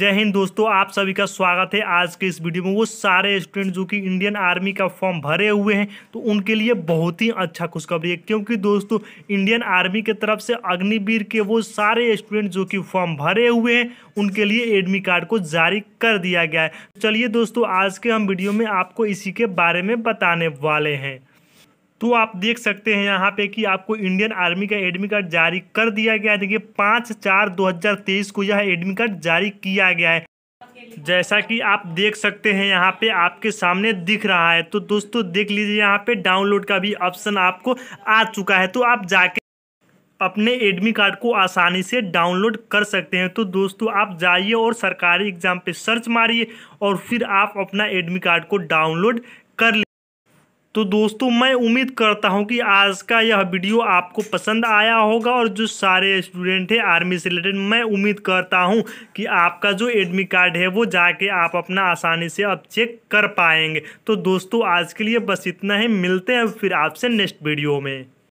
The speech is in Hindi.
जय हिंद दोस्तों आप सभी का स्वागत है आज के इस वीडियो में वो सारे स्टूडेंट जो कि इंडियन आर्मी का फॉर्म भरे हुए हैं तो उनके लिए बहुत ही अच्छा खुशखबरी है क्योंकि दोस्तों इंडियन आर्मी के तरफ से अग्निवीर के वो सारे स्टूडेंट जो कि फॉर्म भरे हुए हैं उनके लिए एडमिट कार्ड को जारी कर दिया गया है चलिए दोस्तों आज के हम वीडियो में आपको इसी के बारे में बताने वाले हैं तो आप देख सकते हैं यहाँ पे कि आपको इंडियन आर्मी का एडमिट कार्ड जारी कर दिया गया है देखिए पाँच चार 2023 को यह एडमिट कार्ड जारी किया गया है जैसा कि आप देख सकते हैं यहाँ पे आपके सामने दिख रहा है तो दोस्तों देख लीजिए यहाँ पे डाउनलोड का भी ऑप्शन आपको आ चुका है तो आप जाके अपने एडमिट कार्ड को आसानी से डाउनलोड कर सकते हैं तो दोस्तों आप जाइए और सरकारी एग्ज़ाम पे सर्च मारिए और फिर आप अपना एडमिट कार्ड को डाउनलोड कर ले तो दोस्तों मैं उम्मीद करता हूं कि आज का यह वीडियो आपको पसंद आया होगा और जो सारे स्टूडेंट हैं आर्मी से रिलेटेड मैं उम्मीद करता हूं कि आपका जो एडमिट कार्ड है वो जाके आप अपना आसानी से अब चेक कर पाएंगे तो दोस्तों आज के लिए बस इतना ही है, मिलते हैं फिर आपसे नेक्स्ट वीडियो में